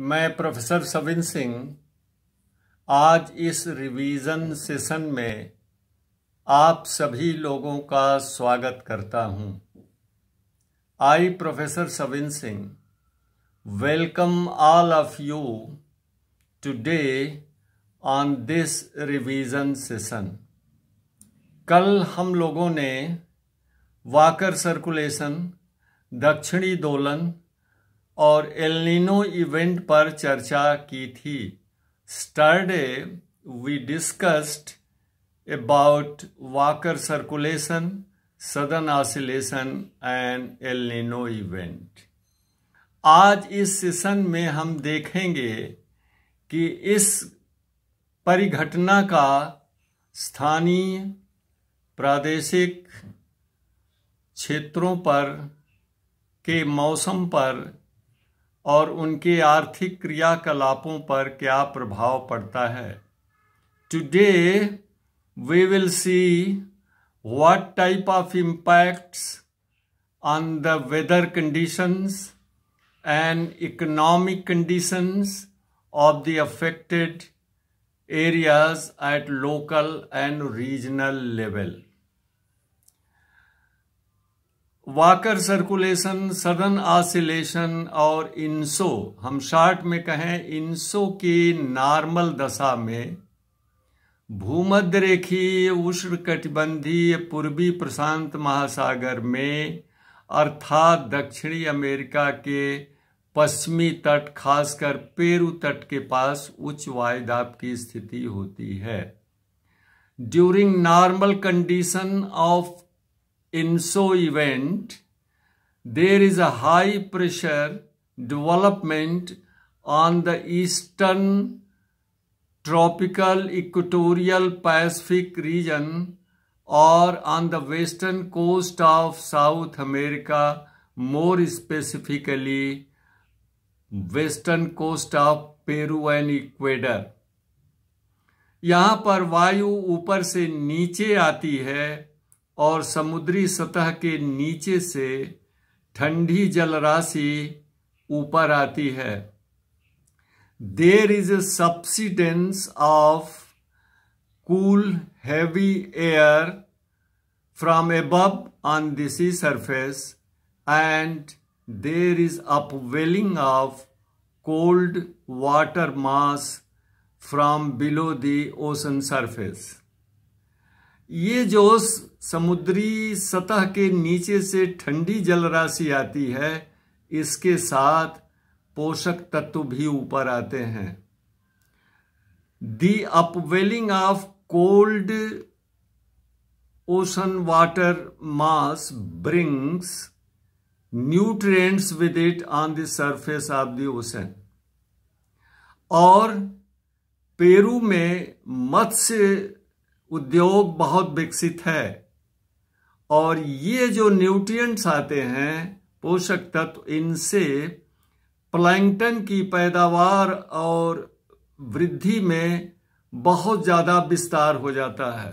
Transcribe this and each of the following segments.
मैं प्रोफेसर सविन सिंह आज इस रिवीजन सेशन में आप सभी लोगों का स्वागत करता हूं। I professor Savin Singh welcome all of you today on this revision session कल हम लोगों ने वाकर सर्कुलेशन दक्षिणी दोलन और एलिनो इवेंट पर चर्चा की थी yesterday we discussed about Walker circulation Southern oscillation and एलिनो event आज इस सेशन में हम देखेंगे कि इस परिघटना का स्थानीय प्रादेशिक क्षेत्रों पर के मौसम पर और उनके आर्थिक क्रियाकलापों पर क्या प्रभाव पड़ता है today we will see what type of impacts on the weather conditions and economic conditions of the affected areas at local and regional level Walker circulation Southern oscillation और इंसो हम शार्ट में कहें इंसो की नॉर्मल दशा में भूमध्य रेखी उष्ण कटिबंधीय पूर्वी प्रशांत महासागर में अर्थात दक्षिणी अमेरिका के पश्चिमी तट खासकर पेरू तट के पास उच्च वायुदाब की स्थिति होती है during normal condition of in so event, there is a high pressure development on the eastern tropical equatorial Pacific region or on the western coast of South America, more specifically western coast of peru and ecuador यहाँ पर वायु ऊपर से नीचे आती है और समुद्री सतह के नीचे से ठंडी जलराशि ऊपर आती है there is a subsidence of cool heavy air from above on the sea surface and there is upwelling of cold water mass from below the ocean surface ये जो समुद्री सतह के नीचे से ठंडी जल राशि आती है इसके साथ पोषक तत्व भी ऊपर आते हैं the upwelling of cold ocean water mass brings nutrients with it on the surface of the ocean और पेरू में मत्स्य उद्योग बहुत विकसित है और ये जो न्यूट्रिएंट्स आते हैं पोषक तत्व इनसे प्लैंकटन की पैदावार और वृद्धि में बहुत ज़्यादा विस्तार हो जाता है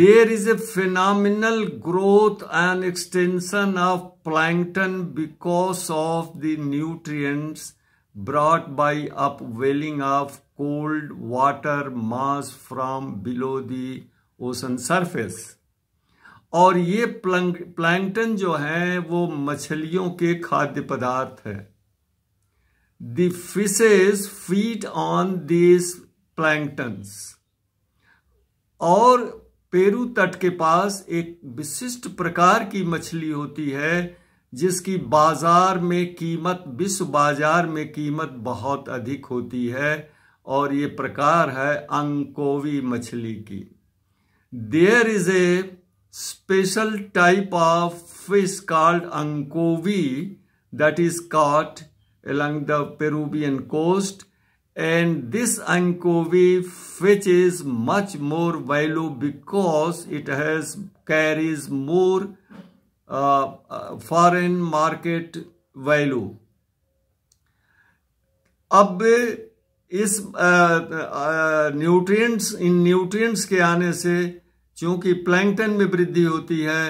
there is a phenomenal growth and extension of plankton because of the nutrients brought upwelling of cold water mass from below the ocean surface और ये प्लैंकटन जो है वो मछलियों के खाद्य पदार्थ है the fishes feed on this planktons और पेरू तट के पास एक विशिष्ट प्रकार की मछली होती है जिसकी बाजार में कीमत विश्व बाजार में कीमत बहुत अधिक होती है और ये प्रकार है अंकोवी मछली की there is a special type of fish called anchovy that is caught along the Peruvian coast and this anchovy fish is much more value because it has carries more foreign market value अब इस nutrients इन nutrients के आने से चूंकि plankton में वृद्धि होती है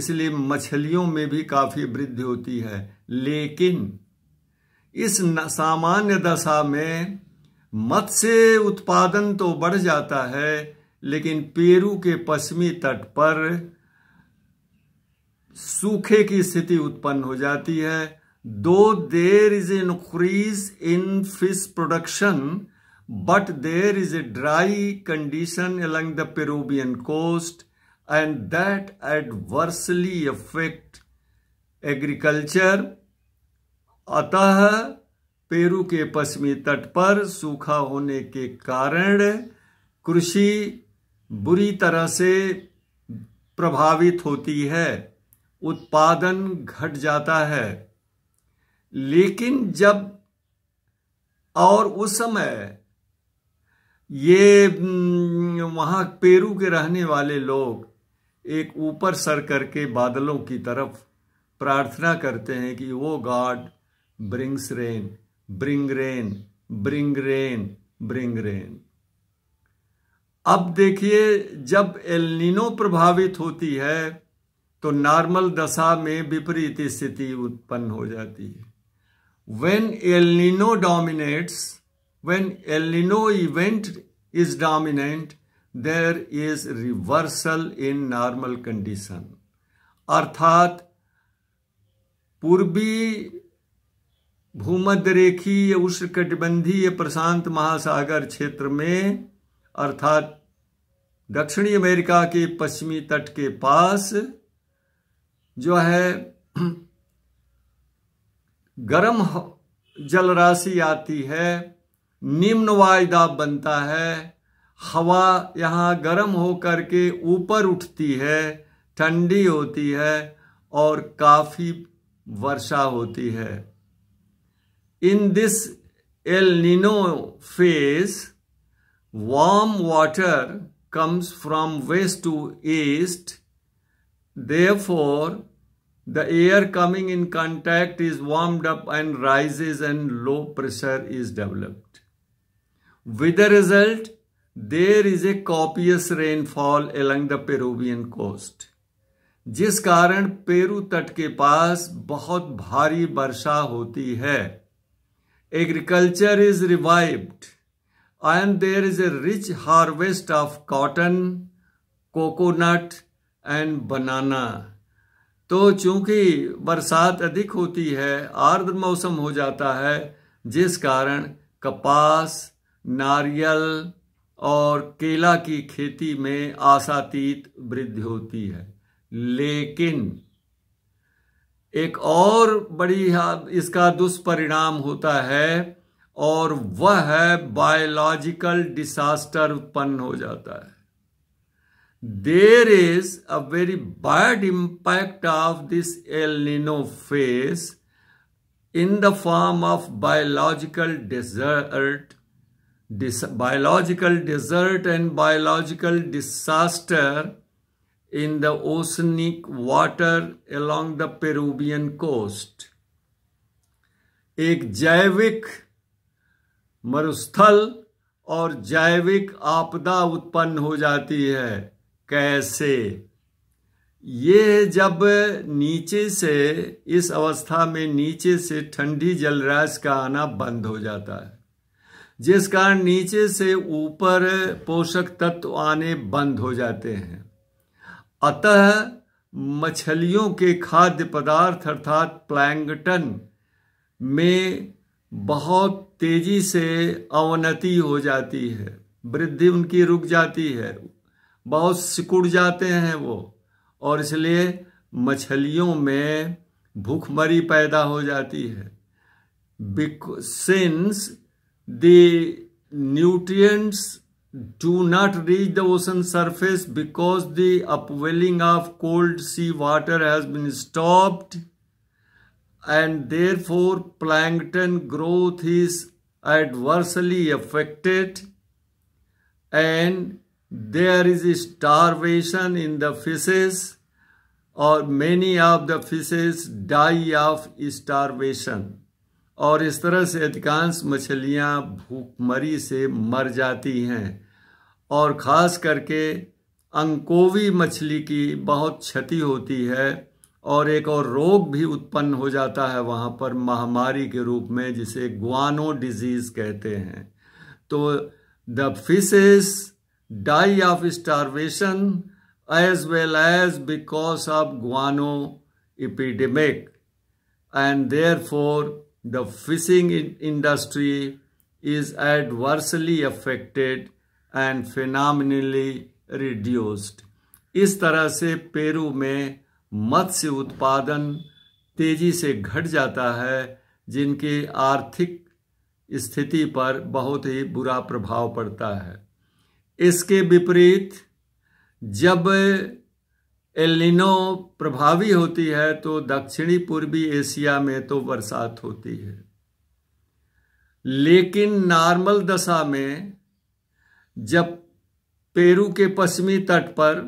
इसलिए मछलियों में भी काफी वृद्धि होती है लेकिन इस सामान्य दशा में मत्स्य उत्पादन तो बढ़ जाता है लेकिन पेरू के पश्चिमी तट पर सूखे की स्थिति उत्पन्न हो जाती है though there is an increase in fish production, but there is a dry condition along the Peruvian coast and that adversely affect agriculture. अतः पेरू के पश्चिमी तट पर सूखा होने के कारण कृषि बुरी तरह से प्रभावित होती है उत्पादन घट जाता है लेकिन जब और उस समय ये वहां पेरू के रहने वाले लोग एक ऊपर सर करके बादलों की तरफ प्रार्थना करते हैं कि वो God brings rain bring rain bring rain bring rain अब देखिए जब एलिनो प्रभावित होती है तो नॉर्मल दशा में विपरीत स्थिति उत्पन्न हो जाती है when El Nino dominates, when El Nino event is dominant, there is reversal in normal condition. अर्थात पूर्वी भूमध्य रेखीय उष्णकटिबंधीय प्रशांत महासागर क्षेत्र में अर्थात दक्षिणी अमेरिका के पश्चिमी तट के पास जो है गर्म जल राशि आती है निम्न वायुदाब बनता है हवा यहाँ गर्म होकर के ऊपर उठती है ठंडी होती है और काफ़ी वर्षा होती है in this El Nino phase water comes from west to east east therefore The air coming in contact is warmed up and rises and low pressure is developed. With the result, there is a copious rainfall along the Peruvian coast. जिस कारण Peru तट के पास बहुत भारी वर्षा होती है agriculture is revived and there is a rich harvest of cotton coconut and banana तो चूंकि बरसात अधिक होती है आर्द्र मौसम हो जाता है जिस कारण कपास नारियल और केला की खेती में आशातीत वृद्धि होती है लेकिन एक और बड़ी इसका दुष्परिणाम होता है और वह है बायोलॉजिकल डिसास्टर उत्पन्न हो जाता है there is a very bad impact of this El Nino phase in the form of biological desert, this biological desert and biological disaster in the oceanic water along the Peruvian coast. एक जैविक मरुस्थल और जैविक आपदा उत्पन्न हो जाती है कैसे ये जब नीचे से इस अवस्था में नीचे से ठंडी जलराश का आना बंद हो जाता है जिस कारण नीचे से ऊपर पोषक तत्व आने बंद हो जाते हैं अतः मछलियों के खाद्य पदार्थ अर्थात प्लैंगटन में बहुत तेजी से अवनति हो जाती है वृद्धि उनकी रुक जाती है बहुत सिकुड़ जाते हैं वो और इसलिए मछलियों में भूखमरी पैदा हो जाती है since the nutrients do not reach the ocean surface because the upwelling of cold sea water has been stopped and therefore plankton growth is adversely affected and there is starvation in the fishes और many of the fishes die of starvation और इस तरह से अधिकांश मछलियाँ भूखमरी से मर जाती हैं और ख़ास करके अंकोवी मछली की बहुत क्षति होती है और एक और रोग भी उत्पन्न हो जाता है वहाँ पर महामारी के रूप में जिसे ग्वानो डिजीज़ कहते हैं तो the fishes die of starvation as well as because of guano epidemic and therefore the fishing industry is adversely affected and phenomenally reduced. is tarah se peru mein matsya utpadan tezi se ghat jata hai jinki आर्थिक स्थिति पर बहुत ही बुरा प्रभाव पड़ता है इसके विपरीत जब एलिनो प्रभावी होती है तो दक्षिणी पूर्वी एशिया में तो बरसात होती है लेकिन नॉर्मल दशा में जब पेरू के पश्चिमी तट पर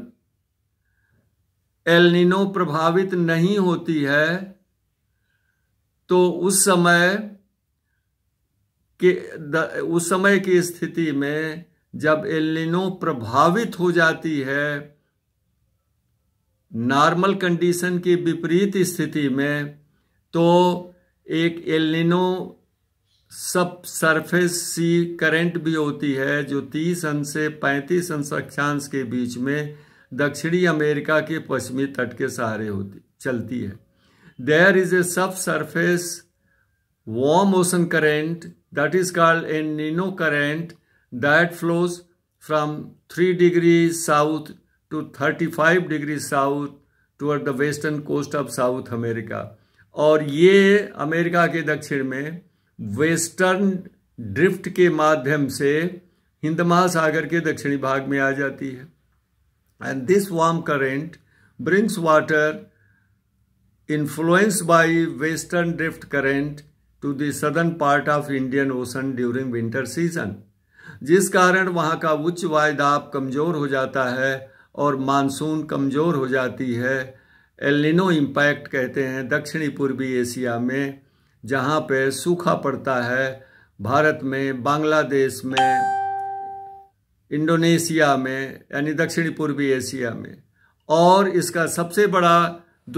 एलिनो प्रभावित नहीं होती है तो उस समय के उस समय की स्थिति में जब एलिनो प्रभावित हो जाती है नॉर्मल कंडीशन की विपरीत स्थिति में तो एक एलिनो सब सरफेस सी करंट भी होती है जो 30 अंश से 35 अंश अक्षांश के बीच में दक्षिणी अमेरिका के पश्चिमी तट के सहारे होती चलती है there is a subsurface warm ocean current that is called El Nino current that flows from 3 degrees south to 35 degrees south toward the western coast of South America. और ये अमेरिका के दक्षिण में वेस्टर्न ड्रिफ्ट के माध्यम से हिंद महासागर के दक्षिणी भाग में आ जाती है and this warm current brings water influence by western drift current to the southern part of Indian ocean during winter season जिस कारण वहाँ का उच्च वायदाब कमज़ोर हो जाता है और मानसून कमज़ोर हो जाती है एलिनो इम्पैक्ट कहते हैं दक्षिणी पूर्वी एशिया में जहाँ पे सूखा पड़ता है भारत में बांग्लादेश में इंडोनेशिया में यानी दक्षिणी पूर्वी एशिया में और इसका सबसे बड़ा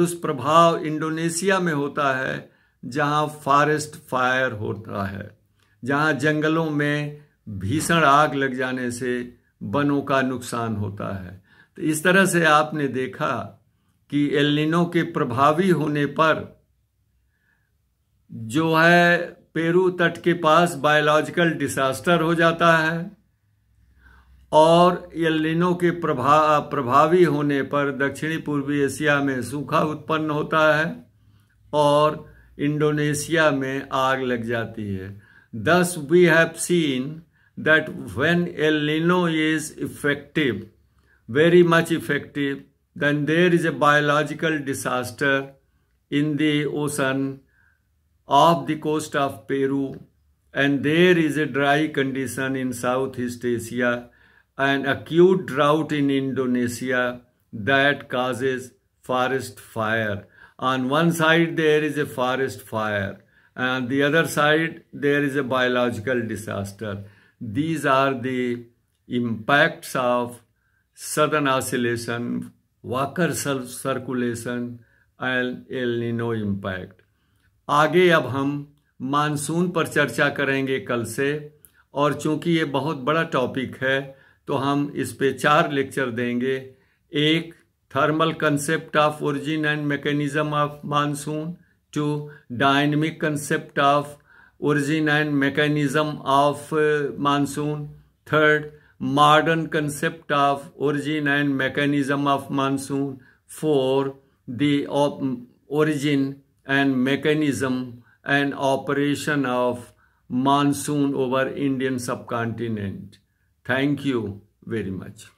दुष्प्रभाव इंडोनेशिया में होता है जहाँ फॉरेस्ट फायर होता है जहाँ जंगलों में भीषण आग लग जाने से वनों का नुकसान होता है तो इस तरह से आपने देखा कि एलिनो के प्रभावी होने पर जो है पेरू तट के पास बायोलॉजिकल डिसास्टर हो जाता है और एलिनो के प्रभा प्रभावी होने पर दक्षिणी पूर्वी एशिया में सूखा उत्पन्न होता है और इंडोनेशिया में आग लग जाती है thus we have seen that when El Nino is effective, very much effective, then there is a biological disaster in the ocean off the coast of Peru and there is a dry condition in Southeast Asia and acute drought in Indonesia that causes forest fire. On one side there is a forest fire and the other side there is a biological disaster. These are the impacts of sudden oscillation, Walker circulation El El Nino impact आगे अब हम monsoon पर चर्चा करेंगे कल से और चूंकि ये बहुत बड़ा टॉपिक है तो हम इस पे चार लेक्चर देंगे एक thermal concept of origin and mechanism of monsoon two dynamic concept of origin and mechanism of uh, monsoon. Third, modern concept of origin and mechanism of monsoon. Four, the op origin and mechanism and operation of monsoon over Indian subcontinent. Thank you very much.